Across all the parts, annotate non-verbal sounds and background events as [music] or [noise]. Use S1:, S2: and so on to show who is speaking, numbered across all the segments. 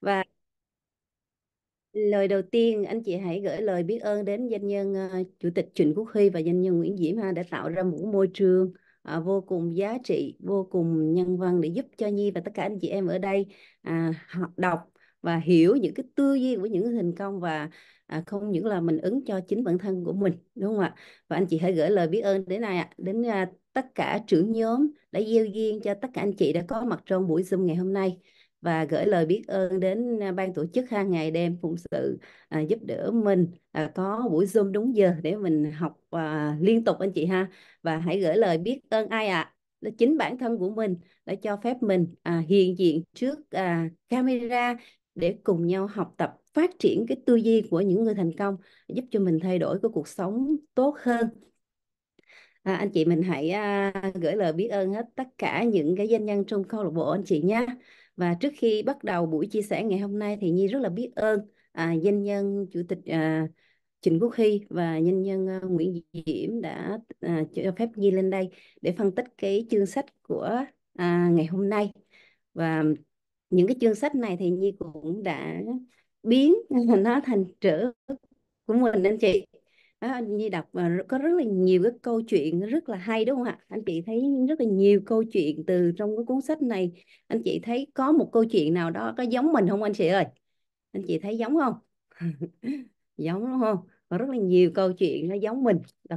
S1: và lời đầu tiên anh chị hãy gửi lời biết ơn đến doanh nhân uh, chủ tịch Trịnh Quốc Huy và doanh nhân Nguyễn Diễm ha đã tạo ra một môi trường uh, vô cùng giá trị vô cùng nhân văn để giúp cho Nhi và tất cả anh chị em ở đây à, học đọc và hiểu những cái tư duy của những thành công và à, không những là mình ứng cho chính bản thân của mình đúng không ạ và anh chị hãy gửi lời biết ơn đến này ạ đến à, tất cả trưởng nhóm đã gieo duyên cho tất cả anh chị đã có mặt trong buổi zoom ngày hôm nay và gửi lời biết ơn đến à, ban tổ chức hàng ngày đêm phụng sự à, giúp đỡ mình à, có buổi zoom đúng giờ để mình học à, liên tục anh chị ha và hãy gửi lời biết ơn ai ạ à? chính bản thân của mình đã cho phép mình à, hiện diện trước à, camera để cùng nhau học tập phát triển cái tư duy của những người thành công giúp cho mình thay đổi cái cuộc sống tốt hơn à, anh chị mình hãy à, gửi lời biết ơn hết tất cả những cái doanh nhân trong câu lạc bộ anh chị nhé và trước khi bắt đầu buổi chia sẻ ngày hôm nay thì Nhi rất là biết ơn à, danh nhân chủ tịch à, Trịnh Quốc Hy và nhân nhân à, Nguyễn Diễm đã à, cho phép Nhi lên đây để phân tích cái chương sách của à, ngày hôm nay và những cái chương sách này thì Nhi cũng đã biến [laughs] nó thành trở của mình anh chị à, Nhi đọc ờ, có rất là nhiều cái câu chuyện rất là hay đúng không ạ anh chị thấy rất là nhiều câu chuyện từ trong cái cuốn sách này anh chị thấy có một câu chuyện nào đó có giống mình không anh chị ơi anh chị thấy giống không [laughs] giống đúng không có rất là nhiều câu chuyện nó giống mình đó,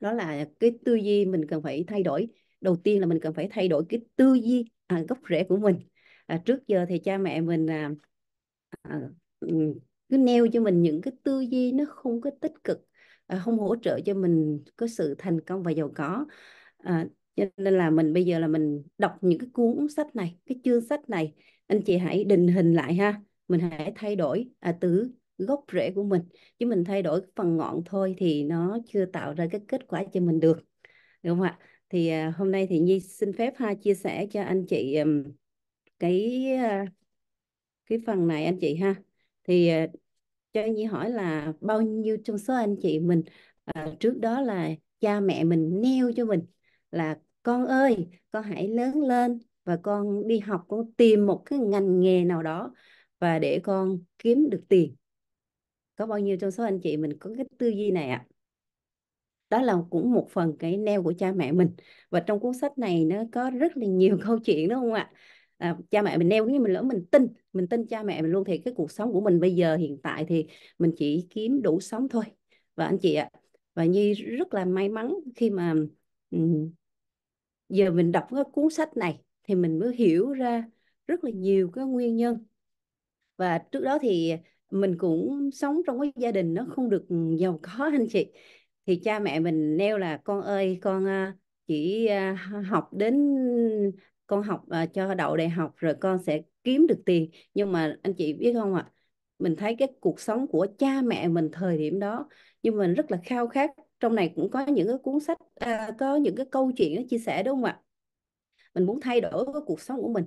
S1: đó là cái tư duy mình cần phải thay đổi đầu tiên là mình cần phải thay đổi cái tư duy à, gốc rễ của mình à, trước giờ thì cha mẹ mình à, à, cứ neo cho mình những cái tư duy nó không có tích cực À, không hỗ trợ cho mình có sự thành công và giàu có à, cho nên là mình bây giờ là mình đọc những cái cuốn sách này cái chương sách này anh chị hãy định hình lại ha mình hãy thay đổi à, từ gốc rễ của mình chứ mình thay đổi phần ngọn thôi thì nó chưa tạo ra cái kết quả cho mình được đúng không ạ thì à, hôm nay thì nhi xin phép ha chia sẻ cho anh chị um, cái uh, cái phần này anh chị ha thì uh, cho Nhi hỏi là bao nhiêu trong số anh chị mình à, trước đó là cha mẹ mình neo cho mình là con ơi con hãy lớn lên và con đi học con tìm một cái ngành nghề nào đó và để con kiếm được tiền có bao nhiêu trong số anh chị mình có cái tư duy này ạ đó là cũng một phần cái neo của cha mẹ mình và trong cuốn sách này nó có rất là nhiều [laughs] câu chuyện đúng không ạ à, cha mẹ mình neo nếu mình lỡ mình tin mình tin cha mẹ mình luôn thì cái cuộc sống của mình bây giờ hiện tại thì mình chỉ kiếm đủ sống thôi và anh chị ạ và Nhi rất là may mắn khi mà giờ mình đọc cái cuốn sách này thì mình mới hiểu ra rất là nhiều cái nguyên nhân và trước đó thì mình cũng sống trong cái gia đình nó không được giàu có [laughs] anh chị thì cha mẹ mình nêu là con ơi con à, chỉ à, học đến con học uh, cho đậu đại học rồi con sẽ kiếm được tiền nhưng mà anh chị biết không ạ à, mình thấy cái cuộc sống của cha mẹ mình thời điểm đó nhưng mình rất là khao khát trong này cũng có những cái cuốn sách à, có những cái câu chuyện chia sẻ đúng không ạ mình muốn thay đổi cái cuộc sống của mình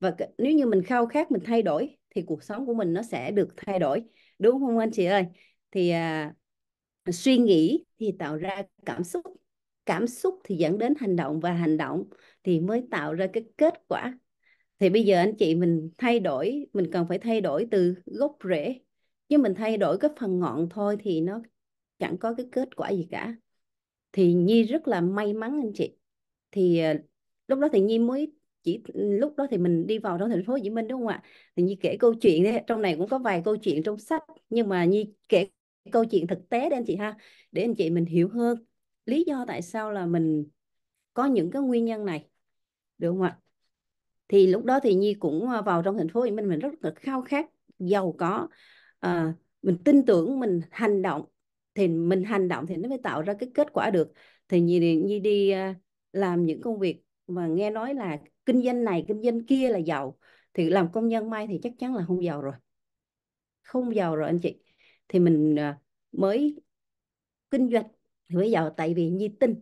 S1: và nếu như mình khao khát mình thay đổi thì cuộc sống của mình nó sẽ được thay đổi đúng không anh chị ơi thì à, suy nghĩ thì tạo ra cảm xúc cảm xúc thì dẫn đến hành động và hành động thì mới tạo ra cái kết quả thì bây giờ anh chị mình thay đổi mình cần phải thay đổi từ gốc rễ chứ mình thay đổi cái phần ngọn thôi thì nó chẳng có cái kết quả gì cả thì nhi rất là may mắn anh chị thì ờ, lúc đó thì nhi mới chỉ lúc đó thì mình đi vào trong thành phố Hồ Chí Minh đúng không ạ thì nhi kể câu chuyện đấy trong này cũng có vài câu chuyện trong sách nhưng mà nhi kể câu chuyện thực tế đấy anh chị ha để anh chị mình hiểu hơn lý do tại sao là mình có những cái nguyên nhân này được không ạ thì lúc đó thì nhi cũng à, vào trong thành phố hồ minh mình rất là khao khát giàu có à, mình tin tưởng mình hành động thì mình hành động thì nó mới tạo ra cái kết quả được thì nhi nhi đi à, làm những công việc mà nghe nói là kinh doanh này kinh doanh kia là giàu thì làm công nhân may thì chắc chắn là không giàu rồi không giàu rồi anh chị thì mình à, mới kinh doanh thì mới giàu tại vì nhi tin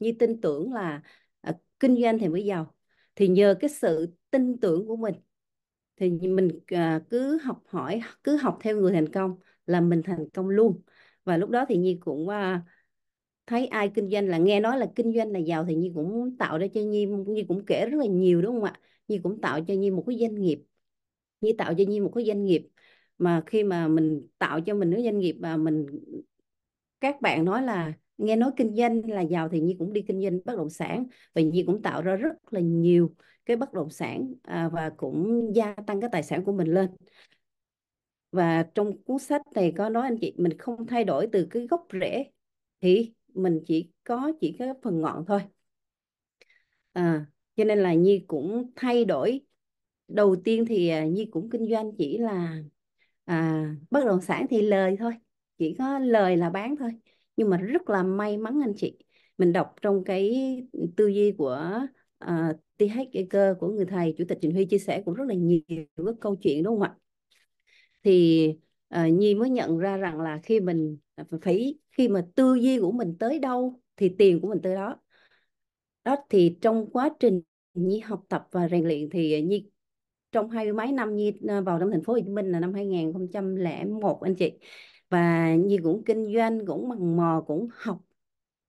S1: nhi tin tưởng là à, kinh doanh thì mới giàu thì nhờ cái sự tin tưởng của mình thì mình à, cứ học hỏi cứ học theo người thành công là mình thành công luôn và lúc đó thì nhi cũng à, thấy ai kinh doanh là nghe nói là kinh doanh là giàu thì nhi cũng tạo ra cho nhi nhi cũng kể rất là nhiều đúng không ạ nhi cũng tạo cho nhi một cái doanh nghiệp nhi tạo cho nhi một cái doanh nghiệp mà khi mà mình tạo cho mình cái doanh nghiệp mà mình các bạn nói là nghe nói kinh doanh là giàu thì Nhi cũng đi kinh doanh bất động sản và Nhi cũng tạo ra rất là nhiều cái bất động sản à, và cũng gia tăng cái tài sản của mình lên và trong cuốn sách này có nói anh chị mình không thay đổi từ cái gốc rễ thì mình chỉ có chỉ cái phần ngọn thôi à, cho nên là Nhi cũng thay đổi đầu tiên thì à, Nhi cũng kinh doanh chỉ là à, bất động sản thì lời thôi chỉ có lời là bán thôi nhưng mà rất là may mắn anh chị mình đọc trong cái tư duy của uh, TH cơ của người thầy chủ tịch Trịnh Huy chia sẻ cũng rất là nhiều các câu chuyện đúng không ạ thì uh, Nhi mới nhận ra rằng là khi mình à, phải khi mà tư duy của mình tới đâu thì tiền của mình tới đó đó thì trong quá trình Nhi học tập và rèn luyện thì Nhi trong hai mươi mấy năm Nhi ờ, vào trong thành phố Hồ Chí Minh là năm 2001 anh chị và Nhi cũng kinh doanh cũng mần mò cũng học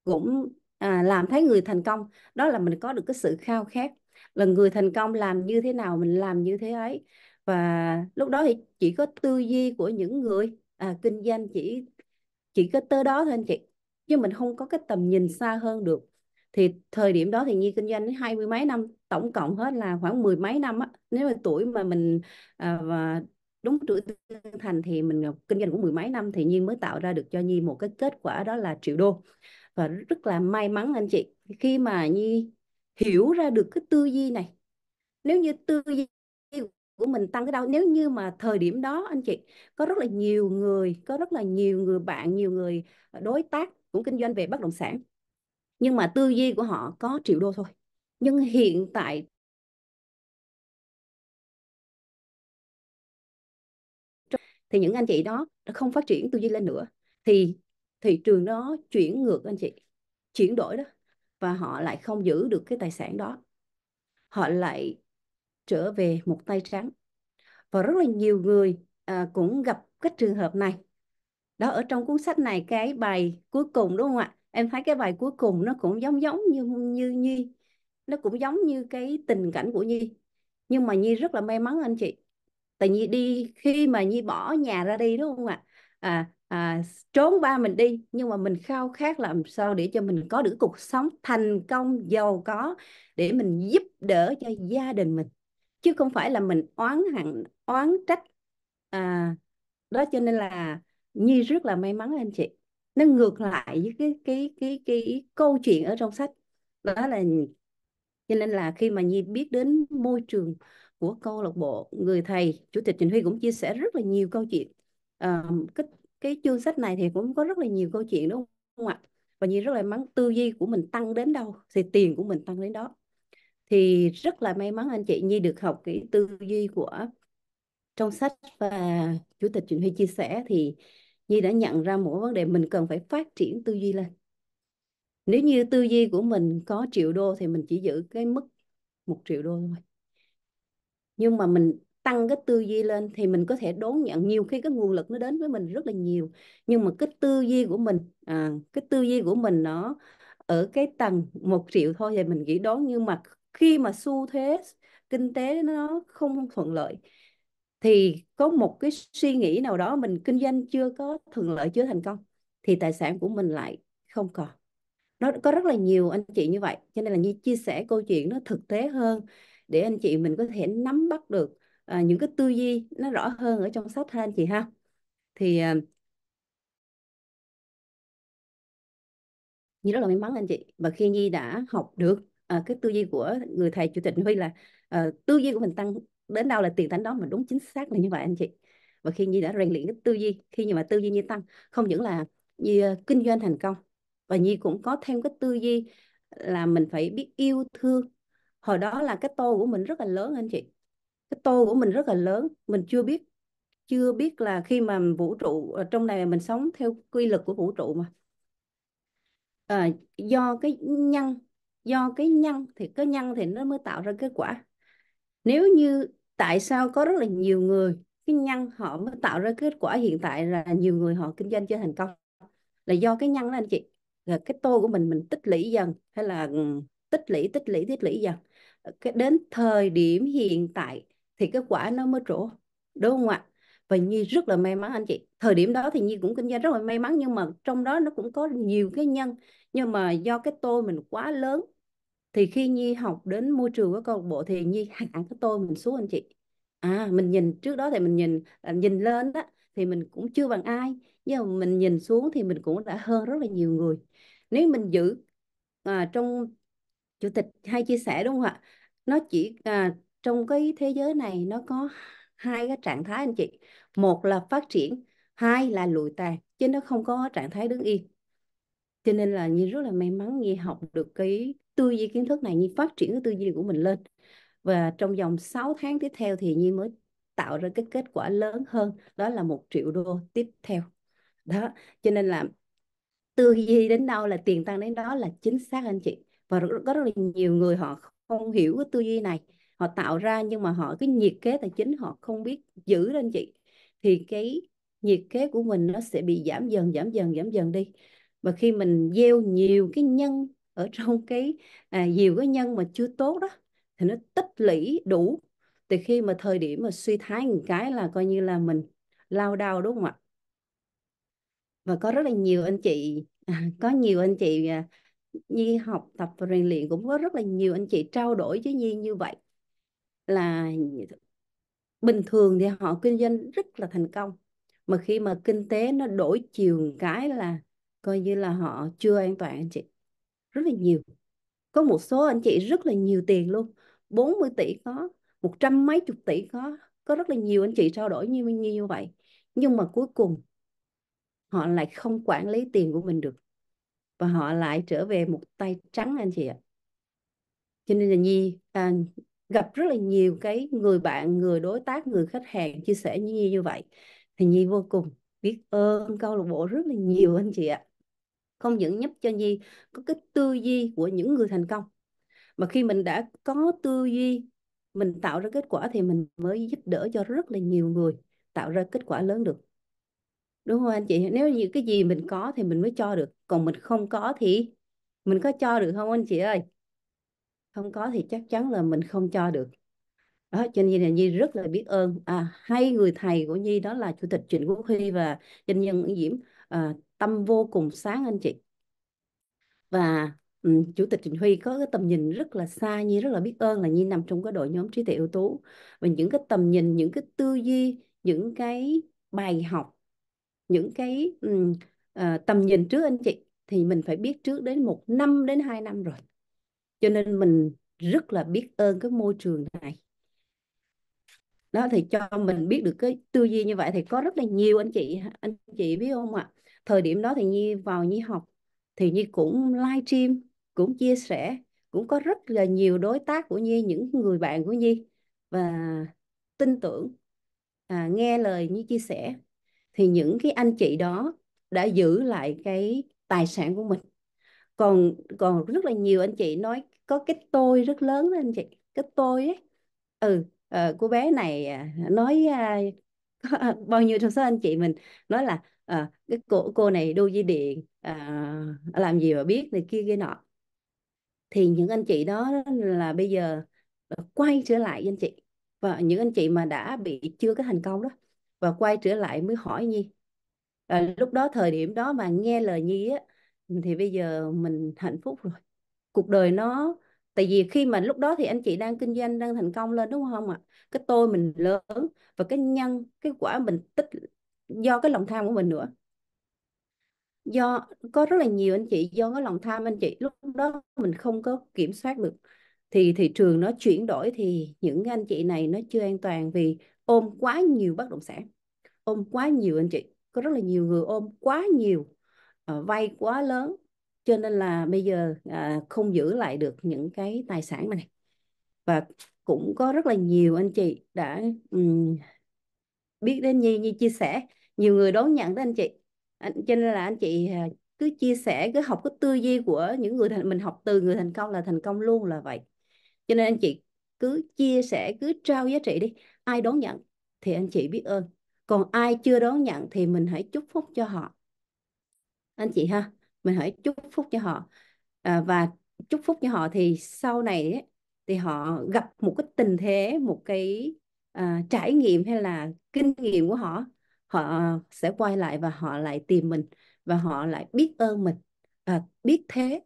S1: cũng à, làm thấy người thành công đó là mình có được cái sự khao khát là người thành công làm như thế nào mình làm như thế ấy và lúc đó thì chỉ có tư duy của những người à, kinh doanh chỉ chỉ có tới đó thôi anh chị chứ mình không có cái tầm nhìn xa hơn được thì thời điểm đó thì Nhi kinh doanh hai mươi mấy năm tổng cộng hết là khoảng mười mấy năm á nếu mà tuổi mà mình à, và đúng tuổi tương thành thì mình ờ, kinh doanh cũng mười mấy năm thì Nhiên mới tạo ra được cho Nhi một cái kết quả đó là triệu đô và rất là may mắn anh chị khi mà Nhi hiểu ra được cái tư duy này nếu như tư duy của mình tăng cái đâu nếu như mà thời điểm đó anh chị có rất là nhiều người có rất là nhiều người bạn nhiều người ờ, đối tác cũng kinh doanh về bất động sản nhưng mà tư duy của họ có triệu đô thôi nhưng hiện tại thì những anh chị đó đã không phát triển tư duy lên nữa thì thị trường nó chuyển ngược anh chị chuyển đổi đó và họ lại không giữ được cái tài sản đó họ lại trở về một tay trắng và rất là nhiều người à, cũng gặp cái trường hợp này đó ở trong cuốn sách này cái bài cuối cùng đúng không ạ em thấy cái bài cuối cùng nó cũng giống giống như như nhi nó cũng giống như cái tình cảnh của nhi nhưng mà nhi rất là may mắn anh chị tại nhi đi khi mà nhi bỏ nhà ra đi đúng không ạ à, à, trốn ba mình đi nhưng mà mình khao khát làm sao để cho mình có được cuộc sống thành công giàu có để mình giúp đỡ cho gia đình mình chứ không phải là mình oán hận oán trách à, đó cho nên là nhi rất là may mắn anh chị nó ngược lại với cái cái cái cái câu chuyện ở trong sách đó là cho nên là khi mà nhi biết đến môi trường của câu lạc bộ người thầy chủ tịch Trịnh Huy cũng chia sẻ rất là nhiều câu chuyện à, cái cái chương sách này thì cũng có rất là nhiều câu chuyện đúng không ạ và như rất là mắn tư duy của mình tăng đến đâu thì tiền của mình tăng đến đó thì rất là may mắn anh chị Nhi được học cái tư duy của trong sách và chủ tịch Trịnh Huy chia sẻ thì Nhi đã nhận ra một vấn đề mình cần phải phát triển tư duy lên nếu như tư duy của mình có triệu đô thì mình chỉ giữ cái mức một triệu đô thôi nhưng mà mình tăng cái tư duy lên thì mình có thể đón nhận nhiều khi cái nguồn lực nó đến với mình rất là nhiều nhưng mà cái tư duy của mình à, cái tư duy của mình nó ở cái tầng một triệu thôi thì mình nghĩ đón nhưng mà khi mà xu thế kinh tế nó không thuận lợi thì có một cái suy nghĩ nào đó mình kinh doanh chưa có thuận lợi chưa thành công thì tài sản của mình lại không còn nó có rất là nhiều anh chị như vậy cho nên là như chia sẻ câu chuyện nó thực tế hơn để anh chị mình có thể nắm bắt được à, những cái tư duy nó rõ hơn ở trong sách ha anh chị ha thì à, Nhi rất là may mắn anh chị và khi Nhi đã học được à, cái tư duy của người thầy chủ tịch Huy là à, tư duy của mình tăng đến đâu là tiền thánh đó mà đúng chính xác là như vậy anh chị và khi Nhi đã rèn luyện cái tư duy khi nhưng mà tư duy Nhi tăng không những là như à, kinh doanh thành công và Nhi cũng có thêm cái tư duy là mình phải biết yêu thương hồi đó là cái tô của mình rất là lớn anh chị cái tô của mình rất là lớn mình chưa biết chưa biết là khi mà vũ trụ ờ, trong này mình sống theo quy luật của vũ trụ mà à, do cái nhân do cái nhân thì cái nhân thì nó mới tạo ra kết quả nếu như tại sao có rất là nhiều người cái nhân họ mới tạo ra kết quả hiện tại là nhiều người họ kinh doanh chưa thành công là do cái nhân đó anh chị là cái tô của mình mình tích lũy dần hay là ừ, tích lũy tích lũy tích lũy dần cái đến thời điểm hiện tại thì cái quả nó mới trổ đúng không ạ và nhi rất là may mắn anh chị thời điểm đó thì nhi cũng kinh doanh rất là may mắn nhưng mà trong đó nó cũng có nhiều cái nhân nhưng mà do cái tôi mình quá lớn thì khi nhi học đến môi trường của câu lạc bộ thì nhi hạ cái tôi mình xuống anh chị à mình nhìn trước đó thì mình nhìn à, nhìn lên đó thì mình cũng chưa bằng ai nhưng mà mình nhìn xuống thì mình cũng đã hơn rất là nhiều người nếu mình giữ à, trong chủ tịch hay chia sẻ đúng không ạ nó chỉ à, trong cái thế giới này nó có hai cái trạng thái anh chị một là phát triển hai là lụi tàn chứ nó không có trạng thái đứng yên cho nên là nhi rất là may mắn như học được cái tư duy kiến thức này như phát triển cái tư duy của mình lên và trong vòng 6 tháng tiếp theo thì nhi mới tạo ra cái kết quả lớn hơn đó là một triệu đô tiếp theo đó cho nên là tư duy đến đâu là tiền tăng đến đó là chính xác anh chị và rất, rất là nhiều người họ không hiểu cái tư duy này họ tạo ra nhưng mà họ cái nhiệt kế tài chính họ không biết giữ lên chị thì cái nhiệt kế của mình nó sẽ bị giảm dần giảm dần giảm dần đi và khi mình gieo nhiều cái nhân ở [laughs] trong cái à, nhiều cái nhân mà chưa tốt đó thì nó tích lũy đủ thì khi mà thời điểm mà suy thái một cái là coi như là mình lao đao đúng không ạ và có rất là nhiều anh chị à, có nhiều anh chị à, Nhi học tập và rèn luyện cũng có rất là nhiều anh chị trao đổi với Nhi như vậy là bình thường thì họ kinh doanh rất là thành công mà khi mà kinh tế nó đổi chiều cái là coi như là họ chưa an toàn anh chị rất là nhiều có một số anh chị rất là nhiều tiền luôn 40 tỷ có một trăm mấy chục tỷ có có rất là nhiều anh chị trao đổi như như vậy nhưng mà cuối cùng họ lại không quản lý tiền của mình được và họ lại trở về một tay trắng anh chị ạ cho nên là nhi à, gặp rất là nhiều cái người bạn người đối tác người khách hàng chia sẻ như như vậy thì nhi vô cùng biết ơn câu lạc bộ rất là nhiều anh chị ạ không những giúp cho nhi có cái tư duy của những người thành công mà khi mình đã có tư duy mình tạo ra kết quả thì mình mới giúp đỡ cho rất là nhiều người tạo ra kết quả lớn được đúng không anh chị nếu như cái gì mình có thì mình mới cho được còn mình không có thì mình có cho được không anh chị ơi không có thì chắc chắn là mình không cho được đó cho nên là nhi rất là biết ơn à, hai người thầy của nhi đó là chủ tịch trịnh quốc huy và doanh nhân nguyễn diễm à, tâm vô cùng sáng anh chị và um, chủ tịch trịnh huy có cái tầm nhìn rất là xa nhi rất là biết ơn là nhi nằm trong cái đội nhóm trí tuệ ưu tú và những cái tầm nhìn những cái tư duy những cái bài học những cái um, uh, tầm nhìn trước anh chị thì mình phải biết trước đến một năm đến hai năm rồi cho nên mình rất là biết ơn cái môi trường này đó thì cho mình biết được cái tư duy như vậy thì có rất là nhiều anh chị anh chị biết không ạ thời điểm đó thì nhi vào nhi học thì nhi cũng live stream cũng chia sẻ cũng có rất là nhiều đối tác của nhi những người bạn của nhi và tin tưởng à, nghe lời nhi chia sẻ thì những cái anh chị đó đã giữ lại cái tài sản của mình còn còn rất là nhiều anh chị nói có cái tôi rất lớn đó anh chị cái tôi ấy ừ uh, cô bé này à, nói uh, [laughs] bao nhiêu trong số anh chị mình nói là uh, cái cô cô này đu dây điện uh, làm gì mà biết này kia kia nọ thì những anh chị đó là bây giờ quay trở lại anh chị và những anh chị mà đã bị chưa có thành công đó và quay trở lại mới hỏi Nhi à, lúc đó thời điểm đó mà nghe lời Nhi á thì bây giờ mình hạnh phúc rồi cuộc đời nó tại vì khi mà lúc đó thì anh chị đang kinh doanh đang thành công lên đúng không ạ cái tôi mình lớn và cái nhân cái quả mình tích do cái lòng tham của mình nữa do có rất là nhiều anh chị do cái lòng tham anh chị lúc đó mình không có kiểm soát được thì thị trường nó chuyển đổi thì những anh chị này nó chưa an toàn vì ôm quá nhiều bất động sản ôm quá nhiều anh chị có rất là nhiều người ôm quá nhiều uh, vay quá lớn cho nên là bây giờ uh, không giữ lại được những cái tài sản này và cũng có rất là nhiều anh chị đã um, biết đến Nhi Nhi chia sẻ nhiều người đón nhận đó anh chị anh, cho nên là anh chị uh, cứ chia sẻ cứ học cái tư duy của những người thành, mình học từ người thành công là thành công luôn là vậy cho nên anh chị cứ chia sẻ cứ trao giá trị đi ai đón nhận thì anh chị biết ơn còn ai chưa đón nhận thì mình hãy chúc phúc cho họ anh chị ha mình hãy chúc phúc cho họ à, và chúc phúc cho họ thì sau này ấy, thì họ gặp một cái tình thế một cái à, trải nghiệm hay là kinh nghiệm của họ họ sẽ quay lại và họ lại tìm mình và họ lại biết ơn mình à, biết thế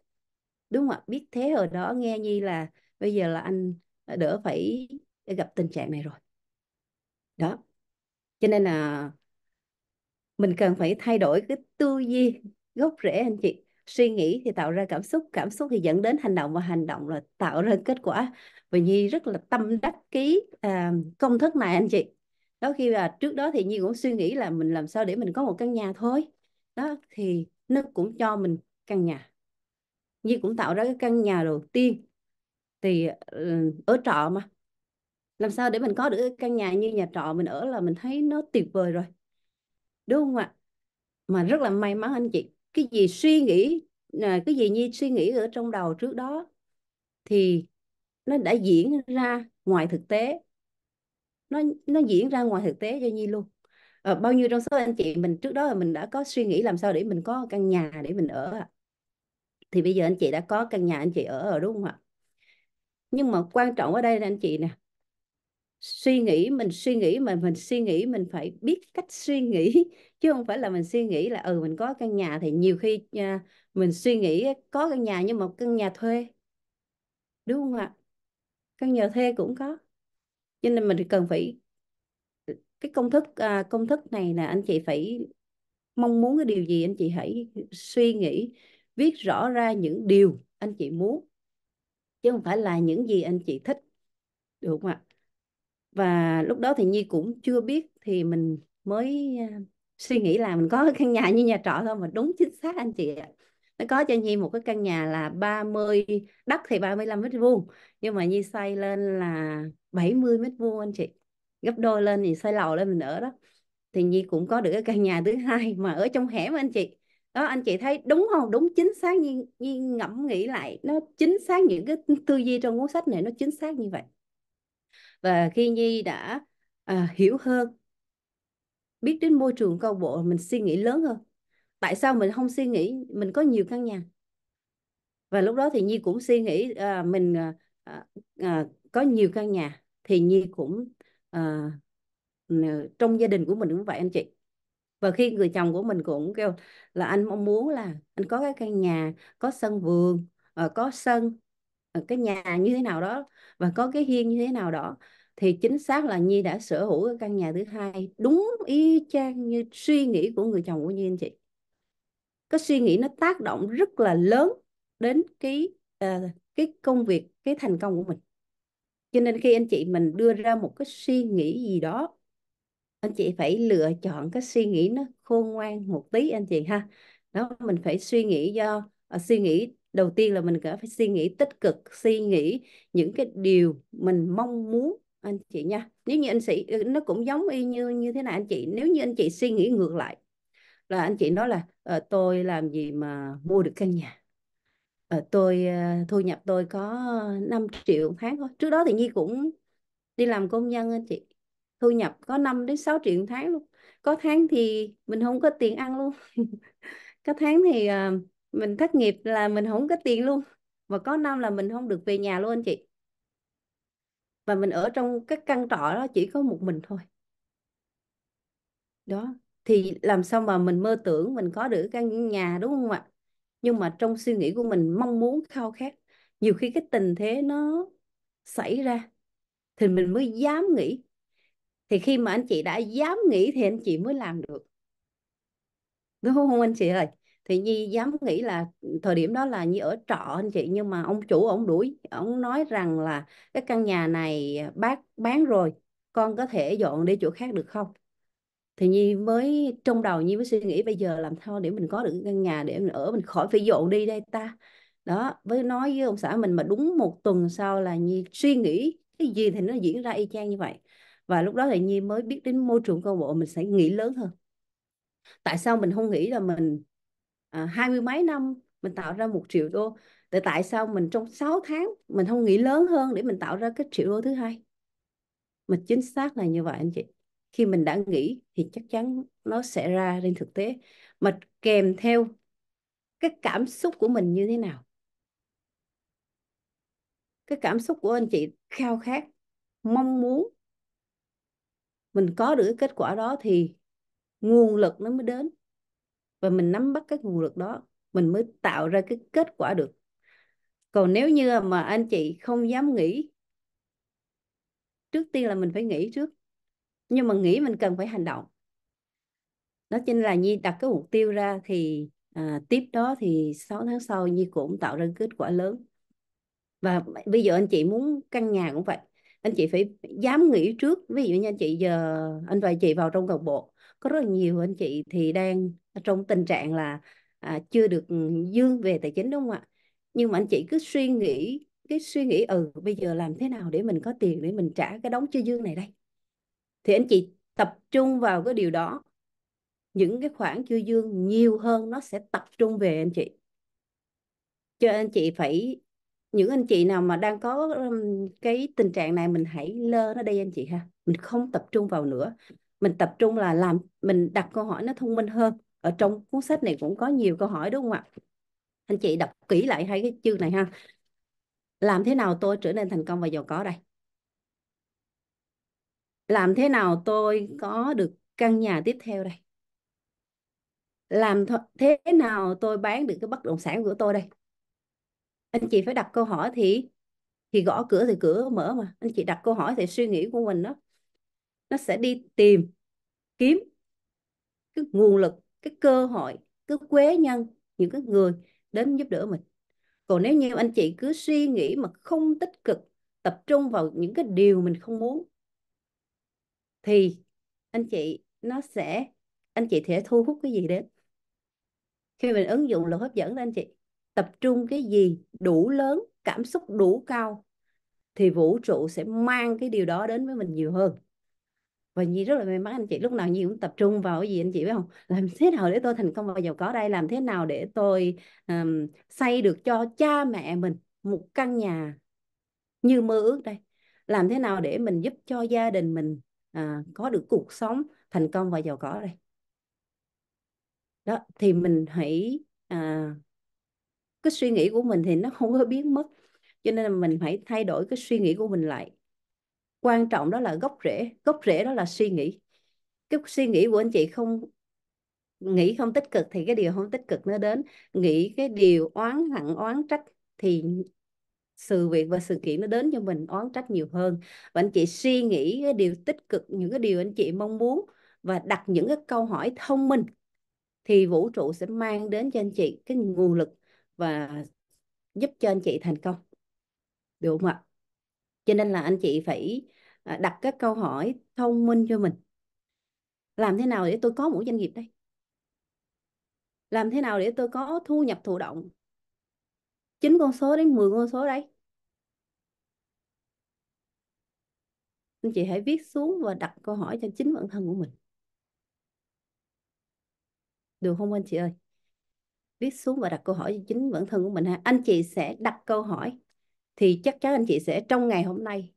S1: đúng không ạ biết thế ở đó nghe như là bây giờ là anh đỡ phải gặp tình trạng này rồi đó cho nên là mình cần phải thay đổi cái tư duy gốc rễ anh chị suy nghĩ thì tạo ra cảm xúc cảm xúc thì dẫn đến hành động và hành động là tạo ra kết quả và nhi rất là tâm đắc ký à, công thức này anh chị đó khi là trước đó thì nhi cũng suy nghĩ là mình làm sao để mình có một căn nhà thôi đó thì nó cũng cho mình căn nhà nhi cũng tạo ra cái căn nhà đầu tiên thì ừ, ở trọ mà làm sao để mình có được căn nhà như nhà trọ mình ở là mình thấy nó tuyệt vời rồi đúng không ạ mà rất là may mắn anh chị cái gì suy nghĩ à, cái gì nhi suy nghĩ ở trong đầu trước đó thì nó đã diễn ra ngoài thực tế nó nó diễn ra ngoài thực tế cho nhi luôn à, bao nhiêu trong số anh chị mình trước đó là mình đã có suy nghĩ làm sao để mình có căn nhà để mình ở thì bây giờ anh chị đã có căn nhà anh chị ở rồi đúng không ạ nhưng mà quan trọng ở đây là anh chị nè suy nghĩ mình suy nghĩ mà mình suy nghĩ mình phải biết cách suy nghĩ [laughs] chứ không phải là mình suy nghĩ là ừ mình có căn nhà thì nhiều khi uh, mình suy nghĩ có căn nhà nhưng mà căn nhà thuê đúng không ạ căn nhà thuê cũng có cho nên mình cần phải cái công thức uh, công thức này là anh chị phải mong muốn cái điều gì anh chị hãy suy nghĩ viết rõ ra những điều anh chị muốn chứ không phải là những gì anh chị thích được không ạ và lúc đó thì nhi cũng chưa biết thì mình mới à, suy nghĩ là mình có căn nhà như nhà trọ thôi mà đúng chính xác anh chị ạ nó có cho Nhi một cái căn nhà là 30 đất thì 35 mét vuông nhưng mà Nhi xây lên là 70 mét vuông anh chị gấp đôi lên thì xây lầu lên mình ở đó thì Nhi cũng có được cái căn nhà thứ hai mà ở trong hẻm anh chị đó anh chị thấy đúng không đúng chính xác như, như ngẫm nghĩ lại nó chính xác những cái tư duy trong cuốn sách này nó chính xác như vậy và khi nhi đã à, hiểu hơn biết đến môi trường câu bộ mình suy nghĩ lớn hơn tại sao mình không suy nghĩ mình có nhiều căn nhà và lúc đó thì nhi cũng suy nghĩ à, mình à, à, à có nhiều căn nhà thì nhi cũng à, trong gia đình của mình cũng vậy anh chị và khi người chồng của mình cũng kêu là anh mong muốn là anh có cái căn nhà có sân vườn ờ, có sân ờ, cái nhà như thế nào đó và có cái hiên như thế nào đó thì chính xác là Nhi đã sở hữu cái căn nhà thứ hai đúng y chang như suy nghĩ của người chồng của Nhi anh chị cái suy nghĩ nó tác động rất là lớn đến cái uh, cái công việc cái thành công của mình cho nên khi anh chị mình đưa ra một cái suy nghĩ gì đó anh chị phải lựa chọn cái suy nghĩ nó khôn ngoan một tí anh chị ha đó mình phải suy nghĩ do à, suy nghĩ đầu tiên là mình phải suy nghĩ tích cực suy nghĩ những cái điều mình mong muốn anh chị nha nếu như anh chị ừ, nó cũng giống y như như thế này anh chị nếu như anh chị suy nghĩ ngược lại là anh chị nói là à, tôi làm gì mà mua được căn nhà à, tôi à, thu nhập tôi có 5 triệu tháng thôi trước đó thì nhi cũng đi làm công nhân anh chị thu nhập có 5 đến 6 triệu tháng luôn có tháng thì mình không có tiền ăn luôn [laughs] có tháng thì ờ, mình thất nghiệp là mình không có tiền luôn và có năm là mình không được về nhà luôn anh chị và mình ở trong cái căn trọ đó chỉ có một mình thôi đó thì làm sao mà mình mơ tưởng mình có được căn nhà đúng không ạ nhưng mà trong suy nghĩ của mình mong muốn khao khát nhiều khi cái tình thế nó xảy ra thì mình mới dám nghĩ thì khi mà anh chị đã dám nghĩ thì anh chị mới làm được đúng không anh chị ơi thì nhi dám nghĩ là thời điểm đó là như ở trọ anh chị nhưng mà ông chủ ông đuổi ông nói rằng là cái căn nhà này bác bán rồi con có thể dọn đi chỗ khác được không thì nhi mới trong đầu nhi mới suy nghĩ bây giờ làm sao để mình có được căn nhà để mình ở mình khỏi phải dọn đi đây ta đó với nói với ông xã mình mà đúng một tuần sau là nhi suy nghĩ cái gì thì nó diễn ra y chang như vậy và lúc đó thì nhi mới biết đến môi trường câu bộ mình sẽ nghĩ lớn hơn tại sao mình không nghĩ là mình à, hai à, mươi mấy năm mình tạo ra một triệu đô tại tại sao mình trong 6 tháng mình không nghĩ lớn hơn để mình tạo ra cái triệu đô thứ hai mình chính xác là như vậy anh chị khi mình đã nghĩ thì chắc chắn nó sẽ ra trên thực tế mà kèm theo cái cảm xúc của mình như thế nào cái cảm xúc của anh chị khao khát mong muốn mình có được cái kết quả đó thì nguồn lực nó mới đến và mình nắm bắt cái nguồn lực đó mình mới tạo ra cái kết quả được còn nếu như mà anh chị không dám nghĩ trước tiên là mình phải nghĩ trước nhưng mà nghĩ mình cần phải hành động đó chính là nhi đặt cái mục tiêu ra thì à, tiếp đó thì 6 tháng sau nhi cũng tạo ra kết quả lớn và bây giờ anh chị muốn căn nhà cũng vậy anh chị phải dám nghĩ trước ví dụ như anh chị giờ anh và chị vào trong câu bộ có rất là nhiều anh chị thì đang trong tình trạng là à, chưa được ừ, dương về tài chính đúng không ạ nhưng mà anh chị cứ suy nghĩ cái suy nghĩ ừ bây giờ làm thế nào để mình có tiền để mình trả cái đóng chưa dương này đây thì anh chị tập trung vào cái điều đó những cái khoản chưa dương nhiều hơn nó sẽ tập trung về anh chị cho anh chị phải những anh chị nào mà đang có cái tình trạng này mình hãy lơ nó đi anh chị ha mình không tập trung vào nữa mình tập trung là làm mình đặt câu hỏi nó thông minh hơn ở trong cuốn sách này cũng có nhiều câu hỏi đúng không ạ anh chị đọc kỹ lại hai cái chương này ha làm thế nào tôi trở nên thành công và giàu có đây làm thế nào tôi có được căn nhà tiếp theo đây làm thế nào tôi bán được cái bất động sản của tôi đây anh chị phải đặt câu hỏi thì thì gõ cửa thì cửa mở mà anh chị đặt câu hỏi thì suy nghĩ của mình đó nó sẽ đi tìm kiếm cái nguồn lực cái cơ hội cái quế nhân những cái người đến giúp đỡ mình còn nếu như anh chị cứ suy nghĩ mà không tích cực tập trung vào những cái điều mình không muốn thì anh chị nó sẽ anh chị sẽ thu hút cái gì đến khi mình ứng dụng luật hấp dẫn đó anh chị tập trung cái gì đủ lớn cảm xúc đủ cao thì vũ trụ sẽ mang cái điều đó đến với mình nhiều hơn và Nhi rất là may mắn anh chị lúc nào Nhi cũng tập trung vào cái gì anh chị biết không [laughs] làm thế nào để tôi thành công và giàu có đây làm thế nào để tôi um, xây được cho cha mẹ mình một căn nhà như mơ ước đây làm thế nào để mình giúp cho gia đình mình à, có được cuộc sống thành công và giàu có đây đó thì mình hãy à, cái suy nghĩ của mình thì nó không có biến mất cho nên là mình phải thay đổi cái suy nghĩ của mình lại quan trọng đó là gốc rễ gốc rễ đó là suy nghĩ cái suy nghĩ của anh chị không nghĩ không tích cực thì cái điều không tích cực nó đến nghĩ cái điều oán hận oán trách thì sự việc và sự kiện nó đến cho mình oán trách nhiều hơn và anh chị suy nghĩ cái điều tích cực những cái điều anh chị mong muốn và đặt những cái câu hỏi thông minh thì vũ trụ sẽ mang đến cho anh chị cái nguồn lực và giúp cho anh chị thành công được không ạ cho nên là anh chị phải à, đặt các câu hỏi thông minh cho mình làm thế nào để tôi có một doanh nghiệp đây làm thế nào để tôi có thu nhập thụ động chín con số đến 10 con số đây anh chị hãy viết xuống và đặt câu hỏi cho chính bản thân của mình được không anh chị ơi viết xuống và đặt câu hỏi cho chính bản thân của mình ha anh chị sẽ đặt câu hỏi thì chắc chắn anh chị sẽ trong ngày hôm nay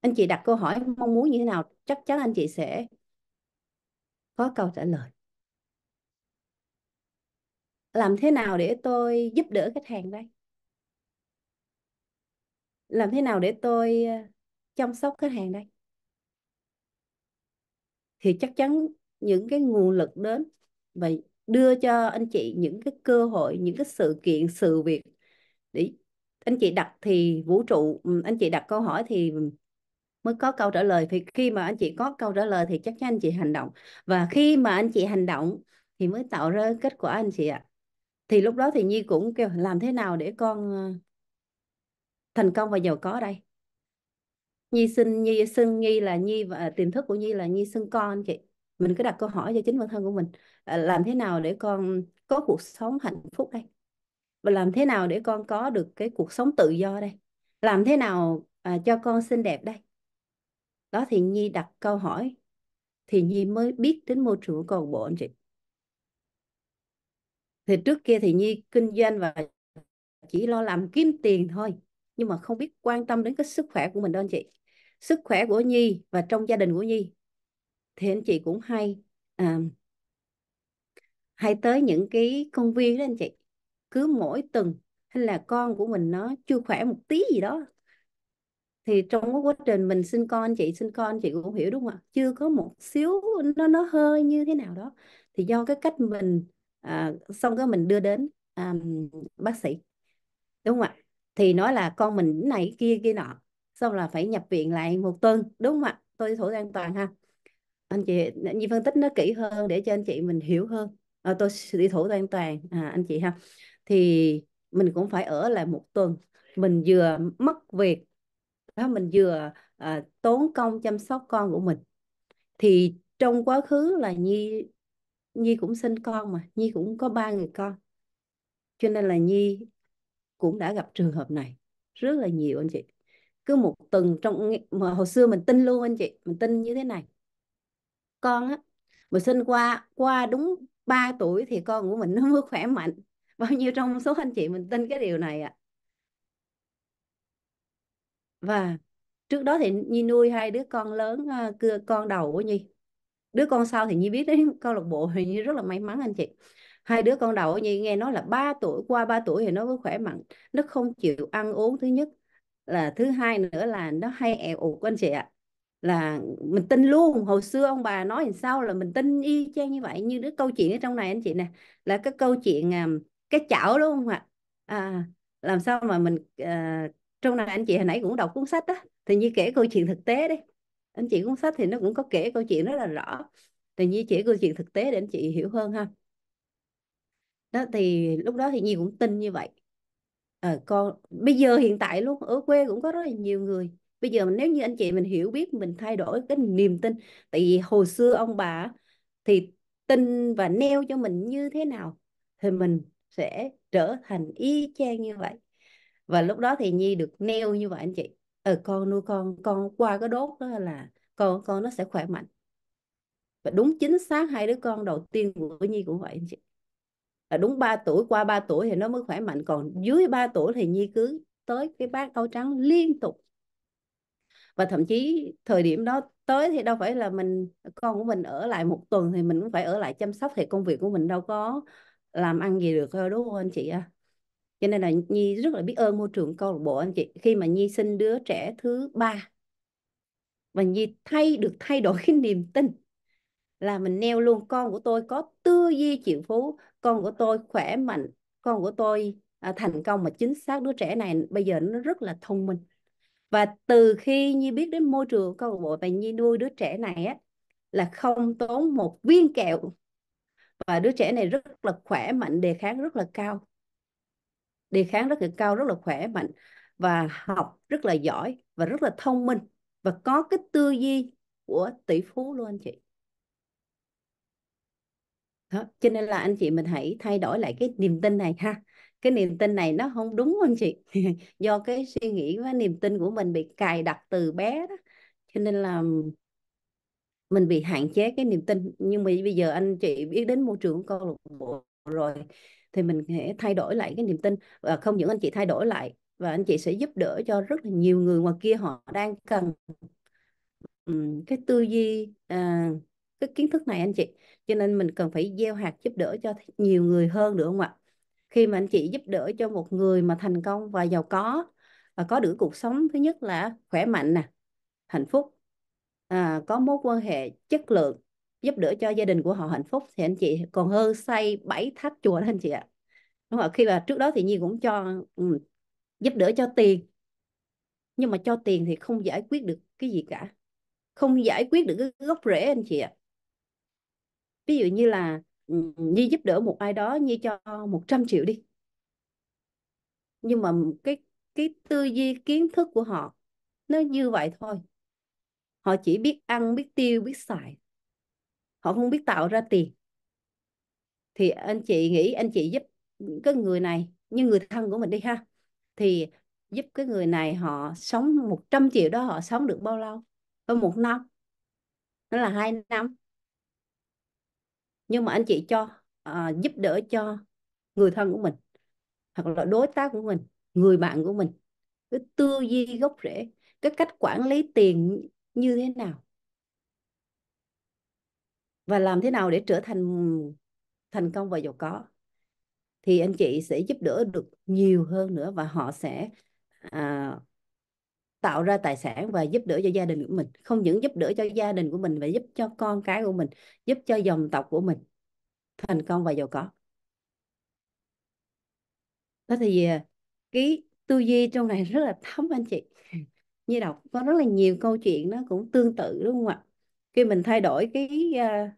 S1: anh chị đặt câu hỏi mong muốn như thế nào chắc chắn anh chị sẽ có câu trả lời làm thế nào để tôi giúp đỡ khách hàng đây làm thế nào để tôi ờ, chăm sóc khách hàng đây thì chắc chắn những cái nguồn lực đến và đưa cho anh chị những cái cơ hội những cái sự kiện sự việc để anh chị đặt thì vũ trụ ừ, anh chị đặt câu hỏi thì mới có câu trả lời thì khi mà anh chị có câu trả lời thì chắc chắn anh chị hành động và khi mà anh chị hành động thì mới tạo ra kết quả anh chị ạ thì lúc đó thì nhi cũng kêu làm thế nào để con ờ, thành công và giàu có đây nhi xin nhi xưng nhi là nhi và à, tiềm thức của nhi là nhi xưng con anh chị mình cứ đặt câu hỏi cho chính bản thân của mình à, làm thế nào để con có cuộc sống hạnh phúc đây và làm thế nào để con có được cái cuộc sống tự do đây làm thế nào à, cho con xinh đẹp đây đó thì nhi đặt câu hỏi thì nhi mới biết đến môi trường của câu bộ anh chị thì trước kia thì nhi kinh doanh và chỉ lo làm kiếm tiền thôi nhưng mà không biết quan tâm đến cái sức khỏe của mình đâu anh chị sức khỏe của nhi và trong gia đình của nhi thì anh chị cũng hay à, hay tới những cái công viên đó anh chị cứ mỗi tuần hay là con của mình nó chưa khỏe một tí gì đó thì trong quá trình mình sinh con chị sinh con chị cũng hiểu đúng không ạ chưa có một xíu nó nó hơi như thế nào đó thì do cái cách mình à, xong cái mình đưa đến à, bác sĩ đúng không ạ thì nói là con mình này kia kia nọ xong là phải nhập viện lại một tuần đúng không ạ tôi thủ an toàn ha anh chị Nhi phân tích nó kỹ hơn để cho anh chị mình hiểu hơn à, tôi đi thủ an toàn à, anh chị ha thì mình cũng phải ở lại một tuần mình vừa mất việc đó mình vừa à, tốn công chăm sóc con của mình thì trong quá khứ là Nhi Nhi cũng sinh con mà Nhi cũng có ba người con cho nên là Nhi cũng đã gặp trường hợp này rất là nhiều anh chị cứ một tuần trong mà hồi xưa mình tin luôn anh chị mình tin như thế này con á mà sinh qua qua đúng 3 tuổi thì con của mình [laughs] nó mới khỏe mạnh bao nhiêu trong số anh chị mình tin cái điều này ạ à? và trước đó thì nhi nuôi hai đứa con lớn à, cưa con đầu của nhi đứa con sau thì nhi biết đấy [laughs] câu lạc bộ thì nhi rất là may mắn anh chị hai đứa con đầu của nhi nghe nói là ba tuổi qua ba tuổi thì nó mới khỏe mạnh nó không chịu ăn uống thứ nhất là thứ hai nữa là nó hay ẹo ụt anh chị ạ là mình tin luôn hồi xưa ông bà nói làm sao là mình tin y chang như vậy như cái câu chuyện ở trong này anh chị nè là cái câu chuyện à, cái chảo đúng không ạ à, làm sao mà mình à, trong này anh chị hồi nãy cũng đọc cuốn sách đó thì như kể câu chuyện thực tế đi anh chị cuốn sách thì nó cũng có kể câu chuyện rất là rõ thì như chỉ câu chuyện thực tế để anh chị hiểu hơn ha đó thì lúc đó thì nhi cũng tin như vậy à, con bây giờ hiện tại luôn ở quê cũng có rất là nhiều người bây giờ nếu như anh chị mình hiểu biết mình thay đổi cái niềm tin tại vì hồi xưa ông bà thì tin và neo cho mình như thế nào thì mình sẽ trở thành y chang như vậy và lúc đó thì nhi được neo như vậy anh chị ờ con nuôi con con qua cái đốt đó là con con nó sẽ khỏe mạnh và đúng chính xác hai đứa con đầu tiên của nhi cũng vậy anh chị là đúng 3 tuổi qua 3 tuổi thì nó mới khỏe mạnh còn dưới 3 tuổi thì nhi cứ tới cái bát áo trắng liên tục và thậm chí thời điểm đó tới thì đâu phải là mình con của mình ở lại một tuần thì mình cũng phải ở lại chăm sóc thì công việc của mình đâu có làm ăn gì được đâu đúng không anh chị à cho nên là nhi rất là biết ơn môi trường câu lạc bộ anh chị khi mà nhi sinh đứa trẻ thứ ba và nhi thay được thay đổi cái niềm tin là mình neo luôn con của tôi có tư duy triệu phú con của tôi khỏe mạnh con của tôi à, thành công mà chính xác đứa trẻ này bây giờ nó rất là thông minh và từ khi Nhi biết đến môi trường câu lạc bộ và Nhi nuôi đứa trẻ này á là không tốn một viên kẹo và đứa trẻ này rất là khỏe mạnh đề kháng rất là cao đề kháng rất là cao rất là khỏe mạnh và học rất là giỏi và rất là thông minh và có cái tư duy của tỷ phú luôn anh chị đó. cho nên là anh chị mình hãy thay đổi lại cái niềm tin này ha cái niềm tin này nó không đúng không chị [laughs] do cái suy nghĩ và niềm tin của mình bị cài đặt từ bé đó cho nên là mình bị hạn chế cái niềm tin nhưng mà bây giờ anh chị biết đến môi trường câu lạc bộ rồi thì mình sẽ thay đổi lại cái niềm tin và không những anh chị thay đổi lại và anh chị sẽ giúp đỡ cho rất là nhiều người ngoài kia họ đang cần cái tư duy à, cái kiến thức này anh chị cho nên mình cần phải gieo hạt giúp đỡ cho nhiều người hơn được không ạ khi mà anh chị giúp đỡ cho một người mà thành công và giàu có và có được cuộc sống thứ nhất là khỏe mạnh nè hạnh phúc à, có mối quan hệ chất lượng giúp đỡ cho gia đình của họ hạnh phúc thì anh chị còn hơn xây bảy tháp chùa đó anh chị ạ đúng không khi mà trước đó thì nhi cũng cho um, giúp đỡ cho tiền nhưng mà cho tiền thì không giải quyết được cái gì cả không giải quyết được cái gốc rễ anh chị ạ ví dụ như là Nhi giúp đỡ một ai đó Nhi cho 100 triệu đi nhưng mà cái cái tư duy kiến thức của họ nó như vậy thôi họ chỉ biết ăn biết tiêu biết xài họ không biết tạo ra tiền thì anh chị nghĩ anh chị giúp cái người này như người thân của mình đi ha thì giúp cái người này họ sống 100 triệu đó họ sống được bao lâu hơn một năm nó là hai năm nhưng mà anh chị cho à, giúp đỡ cho người thân của mình hoặc là đối tác của mình người bạn của mình cái tư duy gốc rễ cái cách quản lý tiền như thế nào và làm thế nào để trở thành thành công và giàu có thì anh chị sẽ giúp đỡ được nhiều hơn nữa và họ sẽ à, tạo ra tài sản và giúp đỡ cho gia đình của mình không những giúp đỡ cho gia đình của mình mà giúp cho con cái của mình giúp cho dòng tộc của mình thành công và giàu có đó thì à, cái tư duy trong này [laughs] rất là thấm anh chị như đọc có rất là nhiều câu chuyện nó cũng tương tự đúng không ạ khi mình thay đổi cái uh,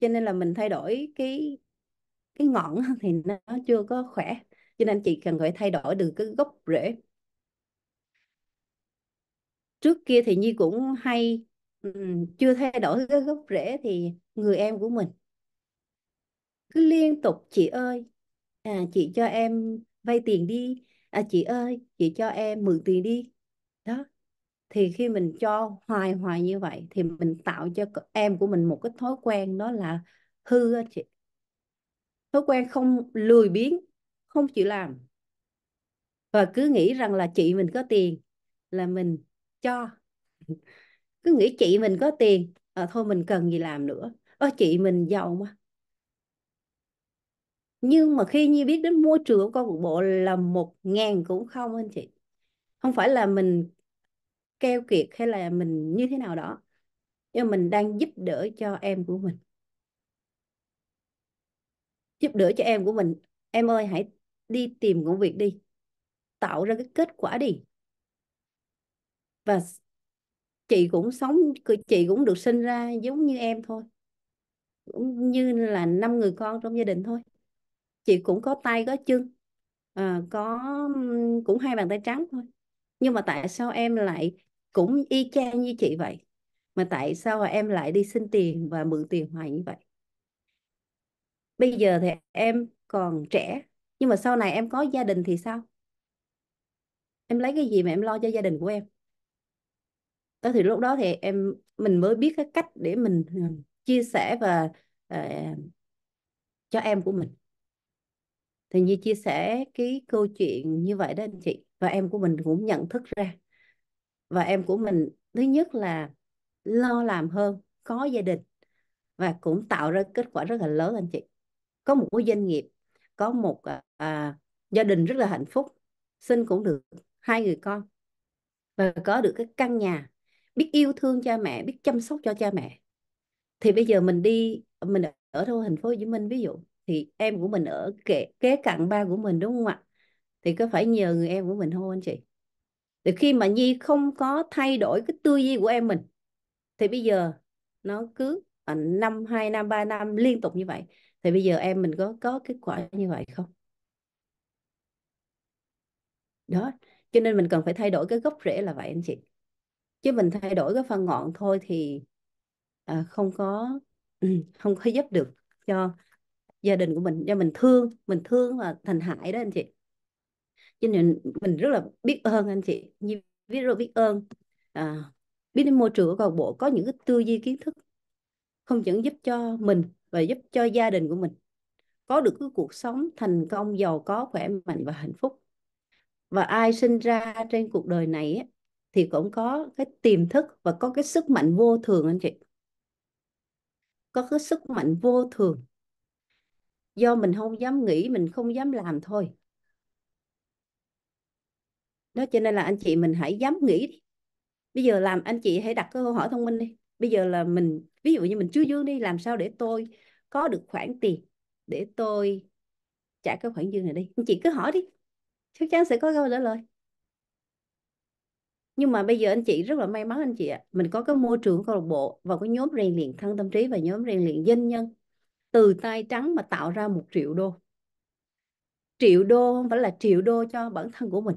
S1: cho nên là mình thay đổi cái cái ngọn [laughs] thì nó chưa có khỏe cho nên anh chị cần phải thay đổi được cái gốc rễ trước kia thì Nhi cũng hay chưa thay đổi cái gốc rễ thì người em của mình cứ liên tục chị ơi à, chị cho em vay tiền đi à, chị ơi chị cho em mượn tiền đi đó thì khi mình cho hoài hoài như vậy thì mình tạo cho em của mình một cái thói quen đó là hư chị thói quen không lười biếng không chịu làm và cứ nghĩ rằng là chị mình có tiền là mình cho cứ nghĩ chị mình có tiền à, thôi mình cần gì làm nữa ơ chị mình giàu mà nhưng mà khi như biết đến môi trường của câu lạc bộ là một ngàn cũng không anh chị không phải là mình keo kiệt hay là mình như thế nào đó nhưng mình đang giúp đỡ cho em của mình giúp đỡ cho em của mình em ơi hãy đi tìm công việc đi tạo ra cái kết quả đi và chị cũng sống chị cũng được sinh ra giống như em thôi cũng như là năm người con trong gia đình thôi chị cũng có tay có chân à, có cũng hai bàn tay trắng thôi nhưng mà tại sao em lại cũng y chang như chị vậy mà tại sao em lại đi xin tiền và mượn tiền hoài như vậy bây giờ thì em còn trẻ nhưng mà sau này em có gia đình thì sao em lấy cái gì mà em lo cho gia đình của em đó thì lúc đó thì em mình mới biết cái cách để mình ừ, chia sẻ và uh, cho em của mình thì như chia sẻ cái câu chuyện như vậy đó anh chị và em của mình cũng nhận thức ra và em của mình thứ nhất là lo làm hơn có gia đình và cũng tạo ra kết quả rất là lớn anh chị có một cái doanh nghiệp có một ờ, à, gia đình rất là hạnh phúc sinh cũng được hai người con và có được cái căn nhà biết yêu thương cha mẹ biết chăm sóc cho cha mẹ thì bây giờ mình đi mình ở thôi, thành phố Hồ Chí Minh ví dụ thì em của mình ở kế, kế cận ba của mình đúng không ạ thì có phải nhờ người em của mình không anh chị thì khi mà Nhi không có thay đổi cái tư duy của em mình thì bây giờ nó cứ à, năm hai năm ba năm liên tục như vậy thì bây giờ em mình có có kết quả như vậy không đó cho nên mình cần phải thay đổi cái gốc rễ là vậy anh chị chứ mình thay đổi cái phần ngọn thôi thì à, không có [clears throat] không có giúp được cho gia đình của mình cho mình thương mình thương và thành hại đó anh chị cho nên mình rất là biết ơn anh chị như biết rồi biết ơn à, biết đến môi trường của câu bộ có những cái tư duy kiến thức không chỉ giúp cho mình và giúp cho gia đình của mình có được cái cuộc sống thành công giàu có khỏe mạnh và hạnh phúc và ai sinh ra trên cuộc đời này thì cũng có cái tiềm thức và có cái sức mạnh vô thường anh chị có cái sức mạnh vô thường do mình không dám nghĩ mình không dám làm thôi đó cho nên là anh chị mình hãy dám nghĩ đi bây giờ làm anh chị hãy đặt cái câu hỏi thông minh đi bây giờ là mình ví dụ như mình chú dương đi làm sao để tôi có được khoản tiền để tôi trả cái khoản dư này đi anh chị cứ hỏi đi chắc chắn sẽ có câu trả lời nhưng mà bây giờ anh chị rất là may mắn anh chị ạ mình có cái môi trường câu lạc bộ và có nhóm rèn luyện thân tâm trí và nhóm rèn luyện doanh nhân từ tay trắng mà tạo ra một triệu đô triệu đô không phải là triệu đô cho bản thân của mình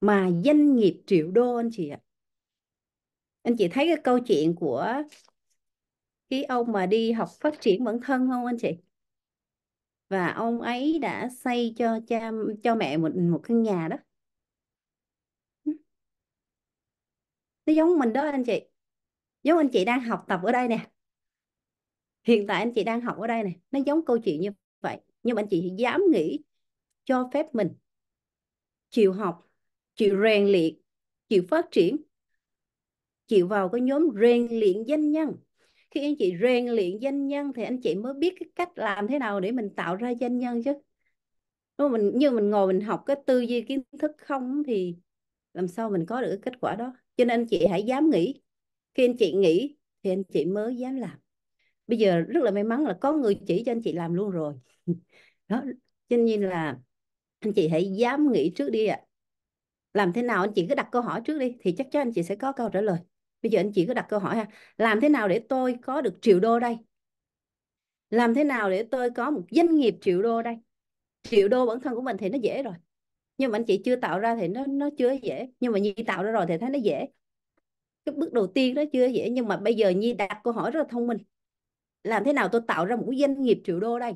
S1: mà doanh nghiệp triệu đô anh chị ạ anh chị thấy cái câu chuyện của cái ông mà đi học phát triển bản thân không anh chị và ông ấy đã xây cho cha cho mẹ mình một, một cái nhà đó nó giống mình đó anh chị giống anh chị đang học tập ở đây nè hiện tại anh chị đang học ở đây nè, nó giống câu chuyện như vậy nhưng mà anh chị dám nghĩ cho phép mình chịu học chịu rèn luyện chịu phát triển chịu vào cái nhóm rèn luyện doanh nhân khi anh chị rèn luyện doanh nhân thì anh chị mới biết cái cách làm thế nào để mình tạo ra doanh nhân chứ Nếu mình như mình ngồi mình học cái tư duy kiến thức không thì làm sao mình có được cái kết quả đó cho nên anh chị hãy dám nghĩ khi anh chị nghĩ thì anh chị mới dám làm bây giờ rất là may mắn là có người chỉ cho anh chị làm luôn rồi [laughs] đó cho nên là anh chị hãy dám nghĩ trước đi ạ à. làm thế nào anh chị cứ đặt câu hỏi trước đi thì chắc chắn anh chị sẽ có câu trả lời bây giờ anh chị cứ đặt câu hỏi ha làm thế nào để tôi có được triệu đô đây làm thế nào để tôi có một doanh nghiệp triệu đô đây triệu đô bản thân của mình thì nó dễ rồi nhưng mà anh chị chưa tạo ra thì nó nó chưa dễ nhưng mà nhi tạo ra rồi thì thấy nó dễ cái bước đầu tiên đó chưa dễ nhưng mà bây giờ nhi đặt câu hỏi rất là thông minh làm thế nào tôi tạo ra một doanh nghiệp triệu đô đây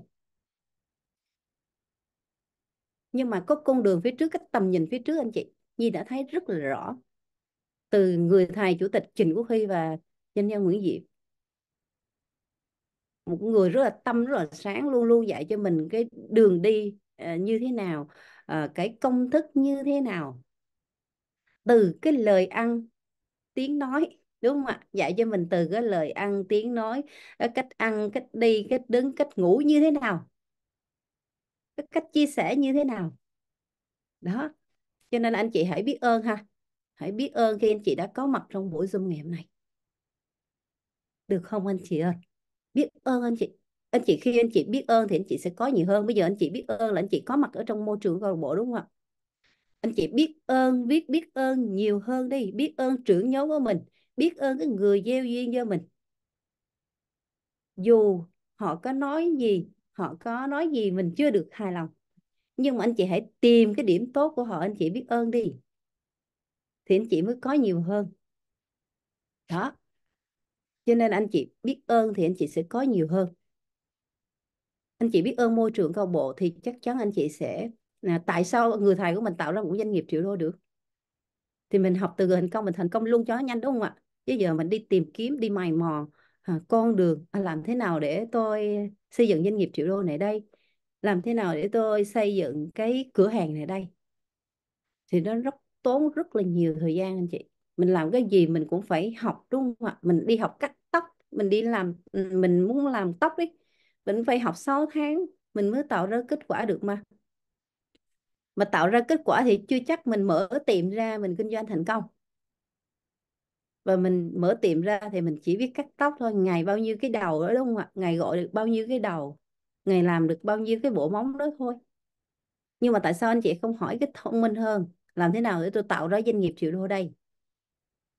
S1: nhưng mà có con đường phía trước cái tầm nhìn phía trước anh chị nhi đã thấy rất là rõ từ người thầy chủ tịch Trịnh Quốc Huy và doanh nhân Nguyễn Diệp một người rất là tâm rất là sáng luôn luôn dạy cho mình cái đường đi à, như thế nào uh, cái công thức như thế nào từ cái lời ăn tiếng nói đúng không ạ dạy cho mình từ cái lời ăn tiếng nói cách ăn cách đi cách đứng cách ngủ như thế nào cái cách chia sẻ như thế nào đó cho nên anh chị hãy biết ơn ha hãy biết ơn khi anh chị đã có mặt trong buổi zoom ngày hôm nay được không anh chị ơi biết ơn anh chị anh chị khi anh chị biết ơn thì anh chị sẽ có nhiều hơn bây giờ anh chị biết ơn là anh chị có mặt ở trong môi trường câu lạc bộ đúng không ạ anh chị biết ơn biết biết ơn nhiều hơn đi biết ơn trưởng nhóm của mình biết ơn cái người gieo duyên cho mình dù họ có nói gì họ có nói gì mình chưa được hài lòng nhưng mà anh chị hãy tìm cái điểm tốt của họ anh chị biết ơn đi thì anh chị mới có nhiều hơn đó cho nên anh chị biết ơn thì anh chị sẽ có nhiều hơn anh chị biết ơn môi trường câu bộ thì chắc chắn anh chị sẽ là tại sao người thầy của mình tạo ra một doanh nghiệp triệu đô được thì mình học từ người thành công mình thành công luôn cho nhanh đúng không ạ chứ giờ mình đi tìm kiếm đi mày mò à, con đường à, làm thế nào để tôi xây dựng doanh nghiệp triệu đô này đây làm thế nào để tôi xây dựng cái cửa hàng này đây thì nó rất tốn rất là nhiều thời gian anh chị mình làm cái gì mình cũng phải học đúng không ạ mình đi học cắt tóc mình đi làm ừ, mình muốn làm tóc đấy mình phải học 6 tháng mình mới tạo ra kết quả được mà mà tạo ra kết quả thì chưa chắc mình mở tiệm ra mình kinh doanh thành công và mình mở tiệm ra thì mình chỉ biết cắt tóc thôi ngày bao nhiêu cái đầu đó đúng không ạ ngày gọi được bao nhiêu cái đầu ngày làm được bao nhiêu cái bộ móng đó thôi nhưng mà tại sao anh chị không hỏi cái thông minh hơn làm thế nào để tôi tạo ra doanh nghiệp triệu đô đây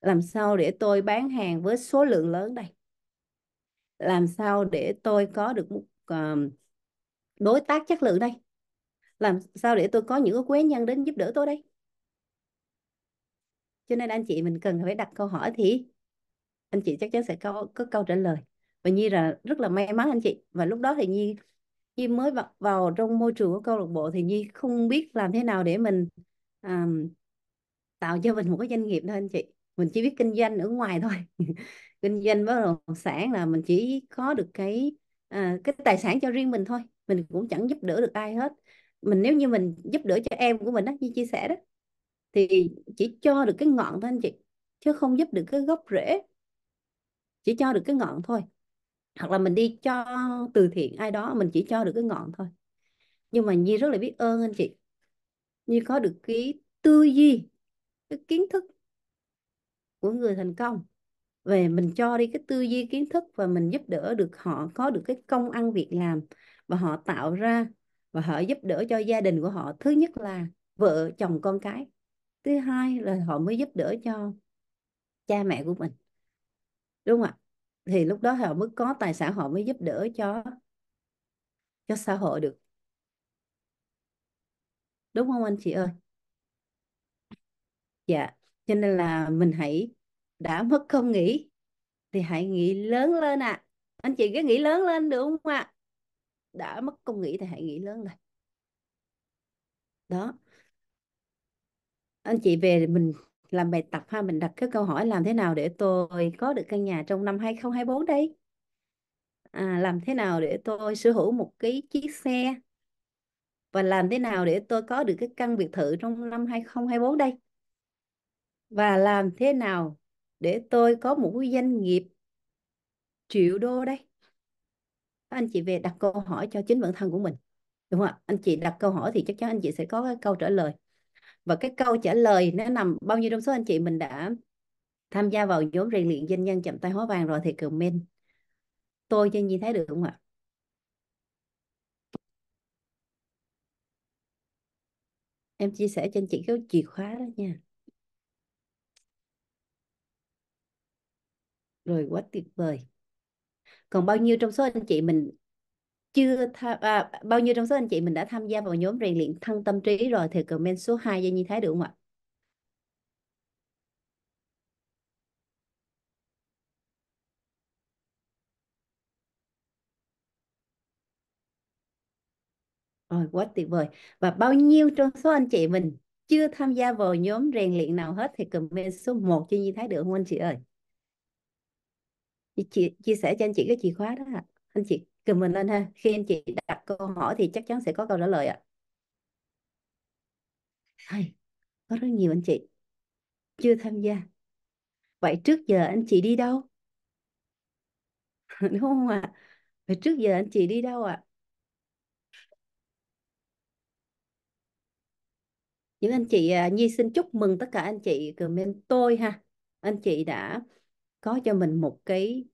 S1: làm sao để tôi bán hàng với số lượng lớn đây làm sao để tôi có được một ờ, đối tác chất lượng đây làm sao để tôi có những cái quế nhân đến giúp đỡ tôi đây cho nên anh chị mình cần phải đặt câu hỏi thì anh chị chắc chắn sẽ có, có câu trả lời và nhi là rất là may mắn anh chị và lúc đó thì nhi nhi mới vào, vào trong môi trường của câu lạc bộ thì nhi không biết làm thế nào để mình um, tạo cho mình một cái doanh nghiệp thôi anh chị mình chỉ biết kinh doanh ở ngoài thôi [laughs] kinh doanh bất động sản là mình chỉ có được cái à, cái tài sản cho riêng mình thôi mình cũng chẳng giúp đỡ được ai hết mình nếu như mình giúp đỡ cho em của mình đó như chia sẻ đó thì chỉ cho được cái ngọn thôi anh chị chứ không giúp được cái gốc rễ chỉ cho được cái ngọn thôi hoặc là mình đi cho từ thiện ai đó mình chỉ cho được cái ngọn thôi nhưng mà Nhi rất là biết ơn anh chị Nhi có được cái tư duy cái kiến thức của người thành công về mình cho đi cái tư duy kiến thức và mình giúp đỡ được họ có được cái công ăn việc làm và họ tạo ra và họ giúp đỡ cho gia đình của họ thứ nhất là vợ chồng con cái thứ hai là họ mới giúp đỡ cho cha mẹ của mình đúng không ạ thì lúc đó họ mới có tài sản họ mới giúp đỡ cho cho xã hội được đúng không anh chị ơi dạ cho nên là mình hãy đã mất không nghĩ thì hãy nghĩ lớn lên ạ à. anh chị cứ nghĩ lớn lên được không ạ à? đã mất công nghĩ thì hãy nghĩ lớn lên đó anh chị về mình làm bài tập ha mình đặt cái câu hỏi làm thế nào để tôi có được căn nhà trong năm 2024 đây à, làm thế nào để tôi sở hữu một cái chiếc xe và làm thế nào để tôi có được cái căn biệt thự trong năm 2024 đây và làm thế nào để tôi có một cái doanh nghiệp triệu đô đây anh chị về đặt câu hỏi cho chính bản thân của mình đúng không ạ anh chị đặt câu hỏi thì chắc chắn anh chị sẽ có cái câu trả lời và cái câu trả lời nó nằm bao nhiêu trong số anh chị mình đã tham gia vào nhóm rèn luyện doanh nhân chậm tay hóa vàng rồi thì comment tôi cho nhìn thấy được không ạ em chia sẻ cho anh chị cái chìa khóa đó nha rồi quá tuyệt vời còn bao nhiêu trong số anh chị mình chưa tham, à, bao nhiêu trong số anh chị mình đã tham gia vào nhóm rèn luyện thân tâm trí rồi thì comment số 2 cho Nhi Thái được không ạ? Rồi quá tuyệt vời. Và bao nhiêu trong số anh chị mình chưa tham gia vào nhóm rèn luyện nào hết thì comment số 1 cho Nhi Thái được không anh chị ơi? chia, chia sẻ cho anh chị cái chìa khóa đó ạ anh chị cùng mình lên ha khi anh chị đặt câu hỏi thì chắc chắn sẽ có câu trả lời ạ hay có rất nhiều anh chị chưa tham gia vậy trước giờ anh chị đi đâu [laughs] đúng không ạ vậy trước giờ anh chị đi đâu ạ à? những anh chị à, nhi xin chúc mừng tất cả anh chị comment tôi ha anh chị đã có cho mình một cái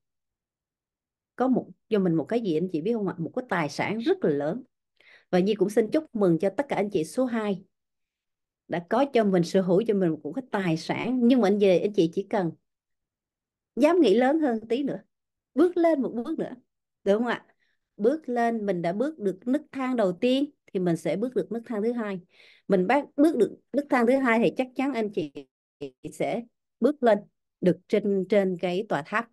S1: có một cho mình một cái gì anh chị biết không ạ một cái tài sản rất là lớn và Nhi cũng xin chúc mừng cho tất cả anh chị số 2 đã có cho mình sở hữu cho mình một cái tài sản nhưng mà anh về anh chị chỉ cần dám nghĩ lớn hơn tí nữa bước lên một bước nữa đúng không ạ bước lên mình đã bước được nấc thang đầu tiên thì mình sẽ bước được nấc thang thứ hai mình bắt bước được nấc thang thứ hai thì chắc chắn anh chị sẽ bước lên được trên trên cái tòa tháp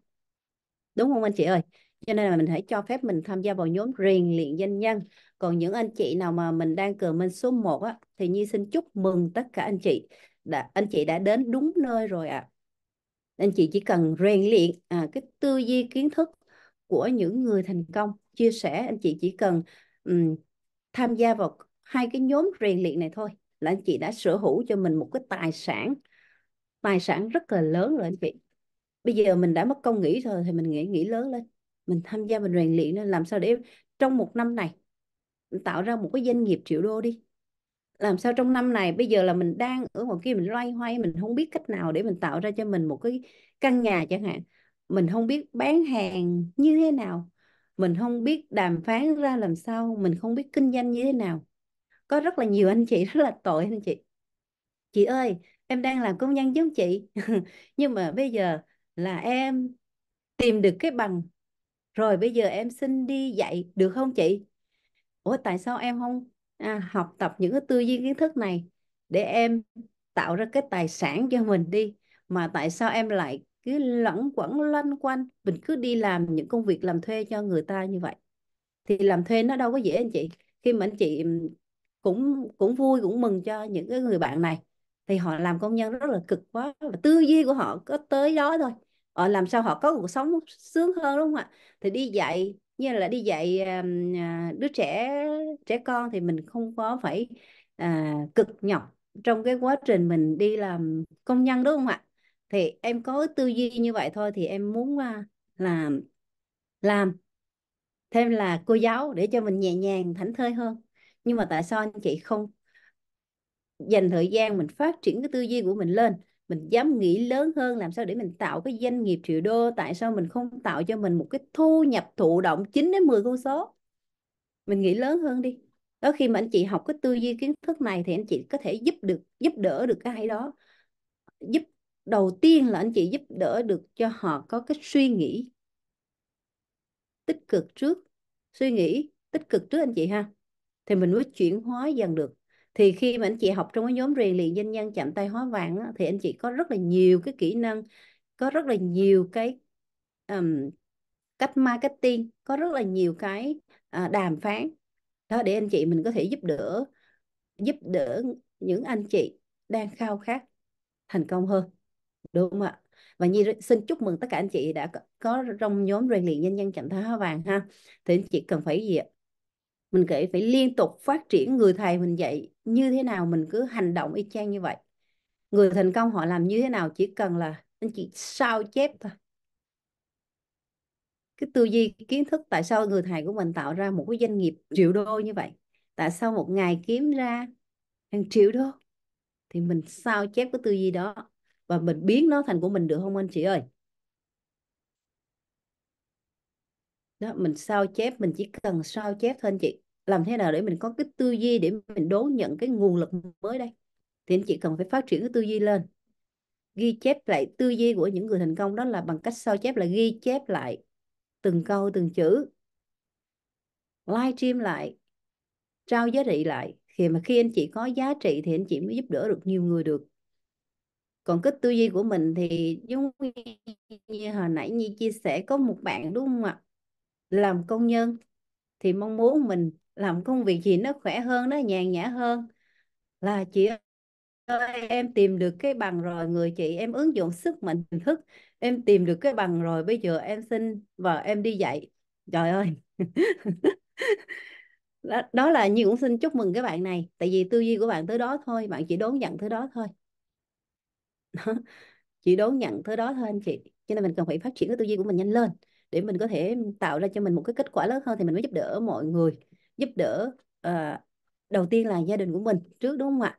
S1: đúng không anh chị ơi cho nên là mình hãy cho phép mình tham gia vào nhóm rèn luyện doanh nhân còn những anh chị nào mà mình đang cờ minh số 1 á thì nhi xin chúc mừng tất cả anh chị đã anh chị đã đến đúng nơi rồi ạ à. anh chị chỉ cần rèn luyện à, cái tư duy kiến thức của những người thành công chia sẻ anh chị chỉ cần um, tham gia vào hai cái nhóm rèn luyện này thôi là anh chị đã sở hữu cho mình một cái tài sản tài sản rất là lớn rồi anh chị bây giờ mình đã mất công nghỉ rồi thì mình nghĩ nghĩ lớn lên mình tham gia mình rèn luyện nên làm sao để trong một năm này mình tạo ra một cái doanh nghiệp triệu đô đi làm sao trong năm này bây giờ là mình đang ở một kia mình loay hoay mình không biết cách nào để mình tạo ra cho mình một cái căn nhà chẳng hạn mình không biết bán hàng như thế nào mình không biết đàm phán ra làm sao mình không biết kinh doanh như thế nào có rất là nhiều anh chị [laughs] rất là tội anh chị chị ơi em đang làm công nhân giống chị [laughs] nhưng mà bây giờ là em tìm được cái bằng rồi bây giờ em xin đi dạy được không chị ủa tại sao em không à, học tập những cái tư duy kiến thức này để em tạo ra cái tài sản cho mình đi mà tại sao em lại cứ lẩn quẩn loanh quanh mình cứ đi làm những công việc làm thuê cho người ta như vậy thì làm thuê nó đâu có dễ anh chị khi mà anh chị cũng cũng vui cũng mừng cho những cái người bạn này thì họ làm công nhân rất là cực quá và tư duy của họ có tới đó thôi họ ờ, làm sao họ có cuộc sống sướng hơn đúng không ạ thì đi dạy như là đi dạy à, đứa trẻ trẻ con thì mình không có phải à, cực nhọc trong cái quá trình mình đi làm công nhân đúng không ạ thì em có tư duy như vậy thôi thì em muốn à, là làm thêm là cô giáo để cho mình nhẹ nhàng thảnh thơi hơn nhưng mà tại sao anh chị không dành thời gian mình phát triển cái tư duy của mình lên mình dám nghĩ lớn hơn làm sao để mình tạo cái doanh nghiệp triệu đô tại sao mình không tạo cho mình một cái thu nhập thụ động 9 đến 10 con số mình nghĩ lớn hơn đi đó khi mà anh chị học cái tư duy kiến thức này thì anh chị có thể giúp được giúp đỡ được ai đó giúp đầu tiên là anh chị giúp đỡ được cho họ có cái suy nghĩ tích cực trước suy nghĩ tích cực trước anh chị ha thì mình mới chuyển hóa dần được thì khi mà anh chị học trong cái nhóm rèn luyện doanh nhân chạm tay hóa vàng thì anh chị có rất là nhiều cái kỹ năng có rất là nhiều cái um, cách marketing có rất là nhiều cái uh, đàm phán đó để anh chị mình có thể giúp đỡ giúp đỡ những anh chị đang khao khát thành công hơn đúng không ạ và như xin chúc mừng tất cả anh chị đã có trong nhóm rèn luyện nhân dân trạng thái hóa vàng ha thì anh chị cần phải gì ạ mình kể phải liên tục phát triển người thầy mình dạy như thế nào mình cứ hành động y chang như vậy người thành công họ làm như thế nào chỉ cần là anh chị sao chép thôi cái tư duy cái kiến thức tại sao người thầy của mình tạo ra một cái doanh nghiệp triệu đô như vậy tại sao một ngày kiếm ra hàng triệu đô thì mình sao chép cái tư duy đó và mình biến nó thành của mình được không anh chị ơi đó mình sao chép mình chỉ cần sao chép thôi anh chị làm thế nào để mình có cái tư duy để mình đón nhận cái nguồn lực mới đây thì anh chị cần phải phát triển cái tư duy lên ghi chép lại tư duy của những người thành công đó là bằng cách sao chép là ghi chép lại từng câu từng chữ live stream lại trao giá trị lại thì mà khi anh chị có giá trị thì anh chị mới giúp đỡ được nhiều người được còn cái tư duy của mình thì giống như hồi nãy Nhi chia sẻ có một bạn đúng không ạ làm công nhân thì mong muốn mình làm công việc gì nó khỏe hơn nó nhàn nhã hơn là chị ơi em tìm được cái bằng rồi người chị em ứng dụng sức mạnh hình thức em tìm được cái bằng rồi bây giờ em xin và em đi dạy trời ơi [laughs] đó, đó là như cũng xin chúc mừng các bạn này tại vì tư duy của bạn tới đó thôi bạn chỉ đón nhận thứ đó thôi đó. [laughs] chỉ đón nhận thứ đó thôi anh chị cho nên mình cần phải phát triển cái tư duy của mình nhanh lên để mình có thể tạo ra cho mình một cái kết quả lớn hơn thì mình mới giúp đỡ mọi người giúp đỡ uh, đầu tiên là gia đình của mình trước đúng không ạ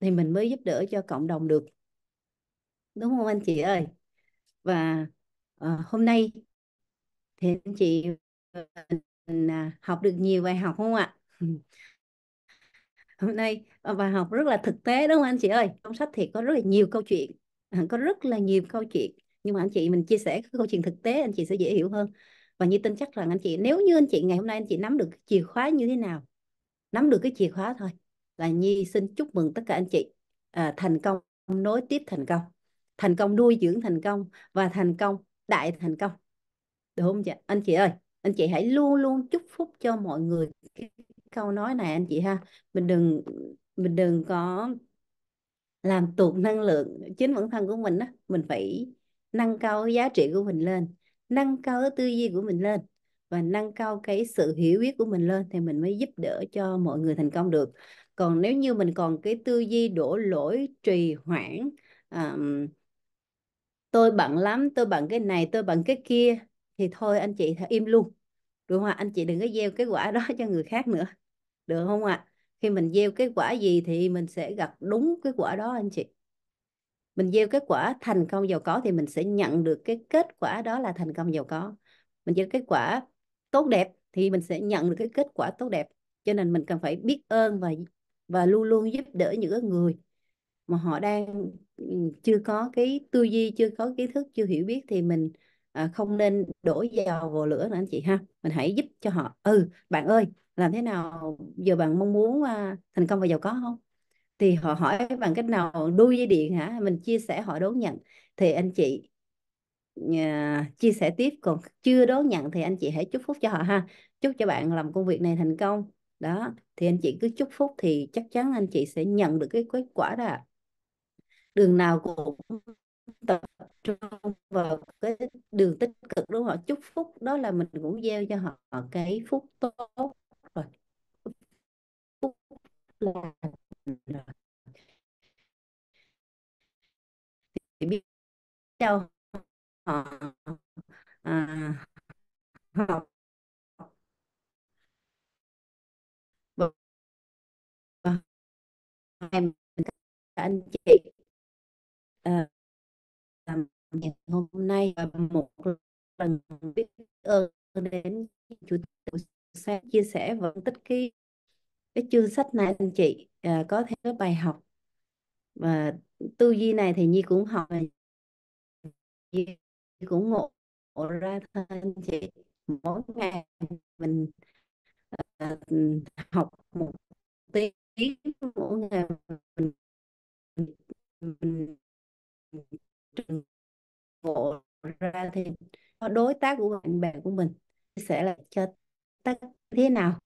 S1: thì mình mới giúp đỡ cho cộng đồng được đúng không anh chị ơi và uh, hôm nay thì anh chị mình à, học được nhiều bài học không ạ hôm nay ờ, bài học rất là thực tế đúng không anh chị ơi trong sách thì có rất là nhiều câu chuyện à, có rất là nhiều câu chuyện nhưng mà anh chị mình chia sẻ cái câu chuyện thực tế anh chị sẽ dễ hiểu hơn và như tin chắc rằng anh chị nếu như anh chị ngày hôm nay anh chị nắm được cái chìa khóa như thế nào nắm được cái chìa khóa thôi là nhi xin chúc mừng tất cả anh chị à, thành công nối tiếp thành công thành công nuôi dưỡng thành công và thành công đại thành công được không chị anh chị ơi anh chị hãy luôn luôn chúc phúc cho mọi người cái câu nói này anh chị ha mình đừng mình đừng có làm tụt năng lượng chính bản thân của mình á mình phải nâng cao giá trị của mình lên nâng cao cái tư duy của mình lên và nâng cao cái sự hiểu biết của mình lên thì mình mới giúp đỡ cho mọi người thành công được còn nếu như mình còn cái tư duy đổ lỗi trì hoãn um, tôi bận lắm tôi bận cái này tôi bận cái kia thì thôi anh chị im luôn được không ạ anh chị đừng có gieo cái quả đó [laughs] cho người khác nữa được không ạ khi mình gieo cái quả gì thì mình sẽ gặp đúng cái quả đó anh chị mình gieo kết quả thành công giàu có thì mình sẽ nhận được cái kết quả đó là thành công giàu có mình gieo kết quả tốt đẹp thì mình sẽ nhận được cái kết quả tốt đẹp cho nên mình cần phải biết ơn và và luôn luôn giúp đỡ những người mà họ đang ừ, chưa có cái tư duy chưa có kiến thức chưa hiểu biết thì mình à, không nên đổ dầu vào lửa nữa anh chị ha mình hãy giúp cho họ ừ bạn ơi làm thế nào giờ bạn mong muốn à, thành công và giàu có không thì họ hỏi bằng cách nào đu dây điện hả mình chia sẻ họ đón nhận thì anh chị uh, chia sẻ tiếp còn chưa đón nhận thì anh chị hãy chúc phúc cho họ ha chúc cho bạn làm công việc này thành công đó thì anh chị cứ chúc phúc thì chắc chắn anh chị sẽ nhận được cái kết quả đó đường nào cũng tập trung vào cái đường tích cực đúng không chúc phúc đó là mình cũng gieo cho họ cái phúc tốt rồi phúc là thì biết đâu họ à, học em anh chị ờ, à, ngày hôm nay và một lần biết ơn đến chủ tịch sáng chia sẻ và tích cái cái chương sách này anh chị à, có cái bài học và tư duy này thì nhi cũng học nhi cũng ngộ, ra thôi anh chị mỗi ngày mình à, học một tiếng mỗi ngày mình mình ngộ ra thì đối tác của bạn bè của mình sẽ là cho tác thế nào